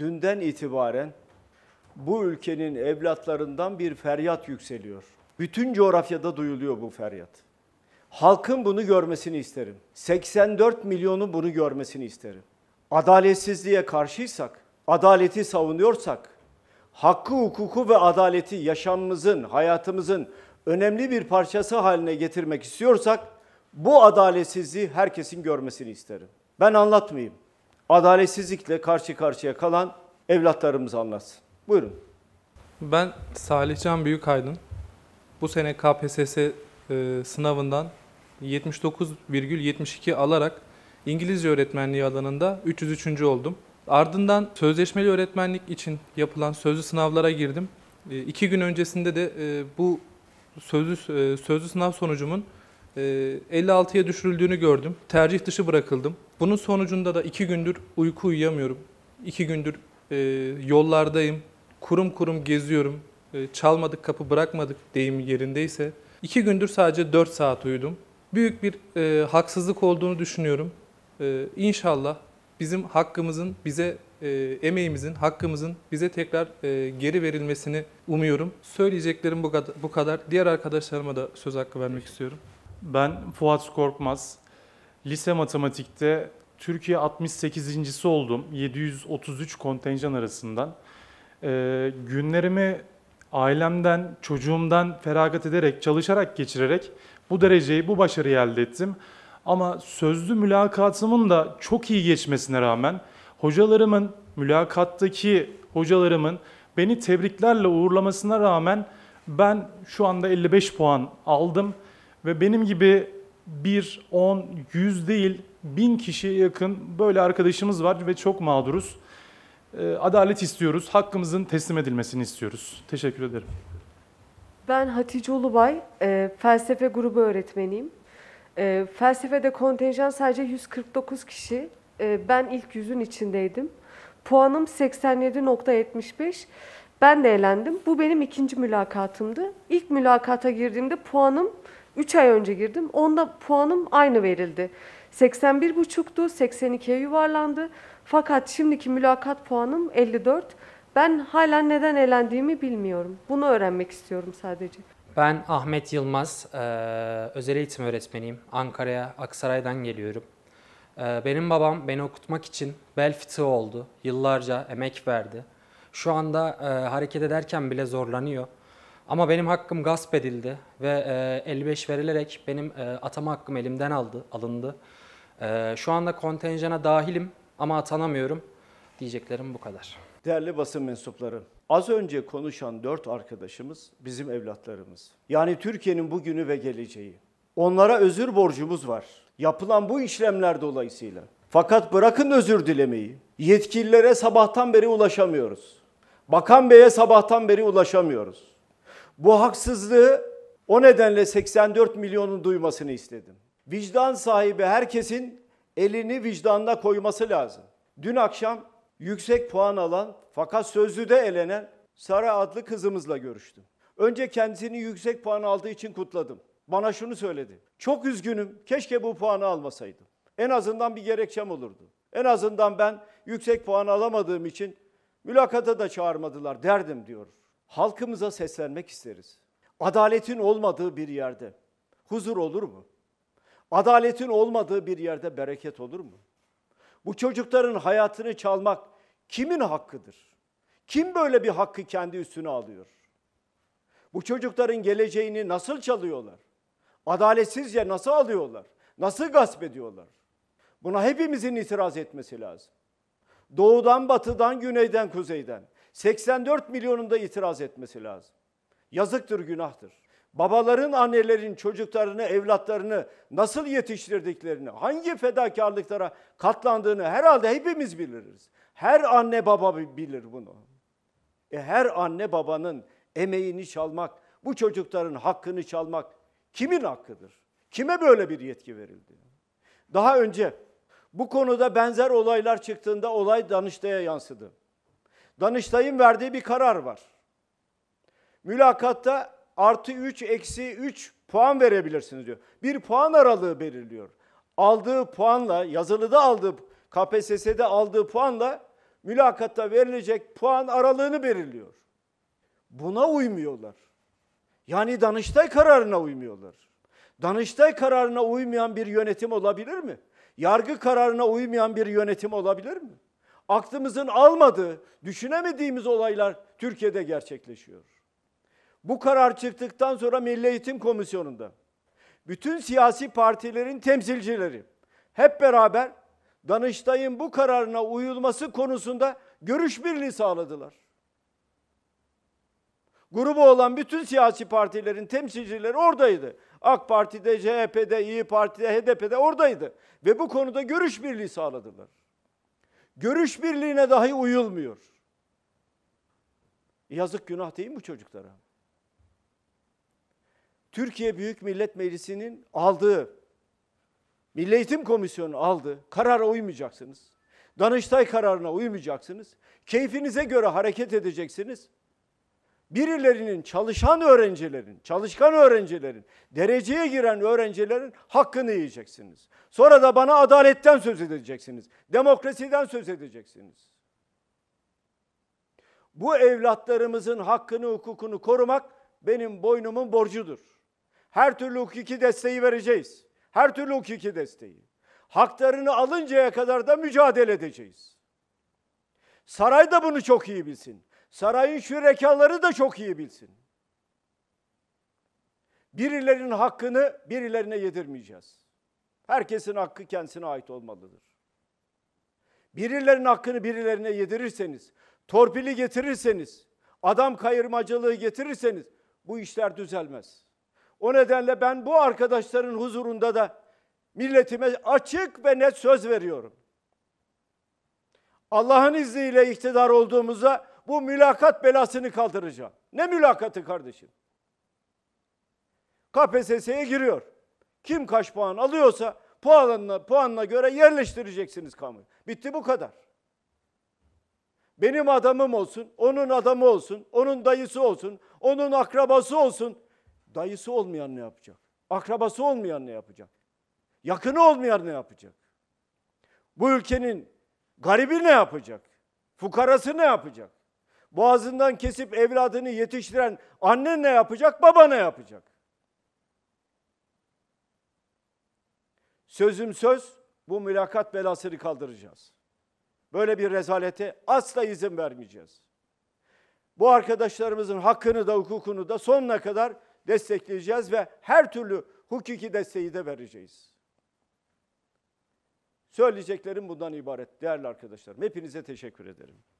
dünden itibaren bu ülkenin evlatlarından bir feryat yükseliyor. Bütün coğrafyada duyuluyor bu feryat. Halkın bunu görmesini isterim. 84 milyonu bunu görmesini isterim. Adaletsizliğe karşıysak, adaleti savunuyorsak, hakkı, hukuku ve adaleti yaşamımızın, hayatımızın önemli bir parçası haline getirmek istiyorsak bu adaletsizliği herkesin görmesini isterim. Ben anlatmayayım adaletsizlikle karşı karşıya kalan evlatlarımız anlatsın. Buyurun. Ben Salihcan Büyükaydın. Bu sene KPSS e, sınavından 79,72 alarak İngilizce öğretmenliği alanında 303. oldum. Ardından sözleşmeli öğretmenlik için yapılan sözlü sınavlara girdim. E, iki gün öncesinde de e, bu sözlü, e, sözlü sınav sonucumun 56'ya ee, düşürüldüğünü gördüm. Tercih dışı bırakıldım. Bunun sonucunda da iki gündür uyku uyuyamıyorum. İki gündür e, yollardayım. Kurum kurum geziyorum. E, çalmadık kapı bırakmadık deyim yerindeyse. İki gündür sadece 4 saat uyudum. Büyük bir e, haksızlık olduğunu düşünüyorum. E, inşallah bizim hakkımızın bize e, emeğimizin, hakkımızın bize tekrar e, geri verilmesini umuyorum. Söyleyeceklerim bu kadar, bu kadar. Diğer arkadaşlarıma da söz hakkı vermek istiyorum. Ben Fuat Korkmaz. Lise matematikte Türkiye 68.si oldum. 733 kontenjan arasından. Ee, günlerimi ailemden, çocuğumdan feragat ederek, çalışarak geçirerek bu dereceyi, bu başarıyı elde ettim. Ama sözlü mülakatımın da çok iyi geçmesine rağmen hocalarımın, mülakattaki hocalarımın beni tebriklerle uğurlamasına rağmen ben şu anda 55 puan aldım ve benim gibi 1, 10, 100 değil 1000 kişiye yakın böyle arkadaşımız var ve çok mağduruz. Ee, adalet istiyoruz, hakkımızın teslim edilmesini istiyoruz. Teşekkür ederim. Ben Hatice Ulubay, e, felsefe grubu öğretmeniyim. E, felsefede kontenjan sadece 149 kişi. E, ben ilk yüzün içindeydim. Puanım 87.75. Ben de elendim. Bu benim ikinci mülakatımdı. İlk mülakata girdiğimde puanım 3 ay önce girdim. Onda puanım aynı verildi. 81,5'tu, 82'ye yuvarlandı. Fakat şimdiki mülakat puanım 54. Ben hala neden elendiğimi bilmiyorum. Bunu öğrenmek istiyorum sadece. Ben Ahmet Yılmaz, özel eğitim öğretmeniyim. Ankara'ya, Aksaray'dan geliyorum. benim babam beni okutmak için bel fıtığı oldu. Yıllarca emek verdi. Şu anda hareket ederken bile zorlanıyor. Ama benim hakkım gasp edildi ve e, 55 verilerek benim e, atama hakkım elimden aldı, alındı. E, şu anda kontenjana dahilim ama atanamıyorum. Diyeceklerim bu kadar. Değerli basın mensupları, az önce konuşan dört arkadaşımız bizim evlatlarımız. Yani Türkiye'nin bugünü ve geleceği. Onlara özür borcumuz var. Yapılan bu işlemler dolayısıyla. Fakat bırakın özür dilemeyi. Yetkililere sabahtan beri ulaşamıyoruz. Bakan Bey'e sabahtan beri ulaşamıyoruz. Bu haksızlığı o nedenle 84 milyonun duymasını istedim. Vicdan sahibi herkesin elini vicdanına koyması lazım. Dün akşam yüksek puan alan fakat de elenen Sara adlı kızımızla görüştüm. Önce kendisini yüksek puan aldığı için kutladım. Bana şunu söyledi. Çok üzgünüm. Keşke bu puanı almasaydım. En azından bir gerekçem olurdu. En azından ben yüksek puan alamadığım için mülakata da çağırmadılar derdim diyor halkımıza seslenmek isteriz. Adaletin olmadığı bir yerde huzur olur mu? Adaletin olmadığı bir yerde bereket olur mu? Bu çocukların hayatını çalmak kimin hakkıdır? Kim böyle bir hakkı kendi üstüne alıyor? Bu çocukların geleceğini nasıl çalıyorlar? Adaletsizce nasıl alıyorlar? Nasıl gasp ediyorlar? Buna hepimizin itiraz etmesi lazım. Doğudan, batıdan, güneyden, kuzeyden. 84 milyonun da itiraz etmesi lazım. Yazıktır, günahtır. Babaların, annelerin çocuklarını, evlatlarını nasıl yetiştirdiklerini, hangi fedakarlıklara katlandığını herhalde hepimiz biliriz. Her anne baba bilir bunu. E her anne babanın emeğini çalmak, bu çocukların hakkını çalmak kimin hakkıdır? Kime böyle bir yetki verildi? Daha önce bu konuda benzer olaylar çıktığında olay Danıştay'a yansıdı. Danıştay'ın verdiği bir karar var. Mülakatta artı 3 eksi 3 puan verebilirsiniz diyor. Bir puan aralığı belirliyor. Aldığı puanla yazılıda aldığı KPSS'de aldığı puanla mülakatta verilecek puan aralığını belirliyor. Buna uymuyorlar. Yani Danıştay kararına uymuyorlar. Danıştay kararına uymayan bir yönetim olabilir mi? Yargı kararına uymayan bir yönetim olabilir mi? aklımızın almadığı, düşünemediğimiz olaylar Türkiye'de gerçekleşiyor. Bu karar çıktıktan sonra Milli Eğitim Komisyonu'nda bütün siyasi partilerin temsilcileri hep beraber Danıştay'ın bu kararına uyulması konusunda görüş birliği sağladılar. Grubu olan bütün siyasi partilerin temsilcileri oradaydı. AK Parti'de, CHP'de, İyi Parti'de, HDP'de oradaydı ve bu konuda görüş birliği sağladılar. Görüş birliğine dahi uyulmuyor. E, yazık günah değil mi çocuklara? Türkiye Büyük Millet Meclisi'nin aldığı, Milli Eğitim Komisyonu aldı, karara uymayacaksınız. Danıştay kararına uymayacaksınız. Keyfinize göre hareket edeceksiniz birilerinin çalışan öğrencilerin, çalışkan öğrencilerin, dereceye giren öğrencilerin hakkını yiyeceksiniz. Sonra da bana adaletten söz edeceksiniz. Demokrasiden söz edeceksiniz. Bu evlatlarımızın hakkını, hukukunu korumak benim boynumun borcudur. Her türlü hukuki desteği vereceğiz. Her türlü hukuki desteği. Haklarını alıncaya kadar da mücadele edeceğiz. Saray da bunu çok iyi bilsin. Sarayın şürekaları da çok iyi bilsin. Birilerinin hakkını birilerine yedirmeyeceğiz. Herkesin hakkı kendisine ait olmalıdır. Birilerinin hakkını birilerine yedirirseniz, torpili getirirseniz, adam kayırmacılığı getirirseniz bu işler düzelmez. O nedenle ben bu arkadaşların huzurunda da milletime açık ve net söz veriyorum. Allah'ın izniyle iktidar olduğumuzda bu mülakat belasını kaldıracağım. Ne mülakatı kardeşim? KPSS'ye giriyor. Kim kaç puan alıyorsa puanla, puanla göre yerleştireceksiniz kamuyu. Bitti bu kadar. Benim adamım olsun, onun adamı olsun, onun dayısı olsun, onun akrabası olsun. Dayısı olmayan ne yapacak? Akrabası olmayan ne yapacak? Yakını olmayan ne yapacak? Bu ülkenin garibi ne yapacak? Fukarası ne yapacak? boğazından kesip evladını yetiştiren annen ne yapacak, baba ne yapacak? Sözüm söz, bu mülakat belasını kaldıracağız. Böyle bir rezalete asla izin vermeyeceğiz. Bu arkadaşlarımızın hakkını da hukukunu da sonuna kadar destekleyeceğiz ve her türlü hukuki desteği de vereceğiz. Söyleyeceklerim bundan ibaret değerli arkadaşlarım. Hepinize teşekkür ederim.